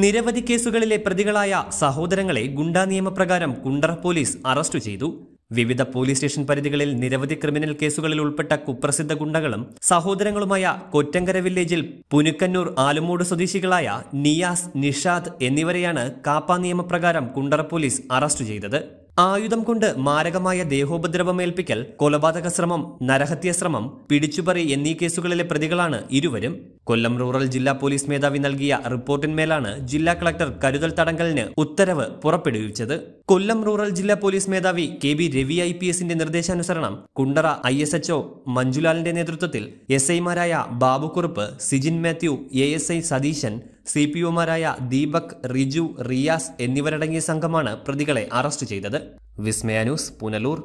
നിരവധി കേസുകളിലെ പ്രതികളായ സഹോദരങ്ങളെ ഗുണ്ടാ നിയമപ്രകാരം കുണ്ടർ പോലീസ് അറസ്റ്റ് ചെയ്തു വിവിധ പോലീസ് സ്റ്റേഷൻ പരിധികളിൽ നിരവധി ക്രിമിനൽ കേസുകളിൽ ഉൾപ്പെട്ട കുപ്രസിദ്ധ ഗുണ്ടകളും സഹോദരങ്ങളുമായ കൊറ്റങ്കര വില്ലേജിൽ പുനുക്കന്നൂർ ആലുമൂട് സ്വദേശികളായ നിയാസ് നിഷാദ് എന്നിവരെയാണ് കാപ്പ നിയമപ്രകാരം കുണ്ടർ പോലീസ് അറസ്റ്റ് ചെയ്തത് ആയുധം കൊണ്ട് മാരകമായ ദേഹോപദ്രവമേൽപ്പിക്കൽ കൊലപാതക ശ്രമം നരഹത്യ ശ്രമം പിടിച്ചുപറി എന്നീ കേസുകളിലെ പ്രതികളാണ് ഇരുവരും കൊല്ലം റൂറൽ ജില്ലാ പോലീസ് മേധാവി നൽകിയ റിപ്പോർട്ടിന്മേലാണ് ജില്ലാ കളക്ടർ കരുതൽ തടങ്കലിന് ഉത്തരവ് പുറപ്പെടുവിച്ചത് കൊല്ലം റൂറൽ ജില്ലാ പോലീസ് മേധാവി K B Ravi I P എസിന്റെ നിർദ്ദേശാനുസരണം കുണ്ടറ ഐ എസ് എച്ച്ഒ മഞ്ജുലാലിന്റെ നേതൃത്വത്തിൽ എസ് ഐമാരായ Babu Kurup Sijin Mathew A S I Satheesan C P ഒമാരായ ദീപക് റിജു റിയാസ് എന്നിവരടങ്ങിയ സംഘമാണ് പ്രതികളെ അറസ്റ്റ് ചെയ്തത് വിസ്മയ ന്യൂസ് പുനലൂർ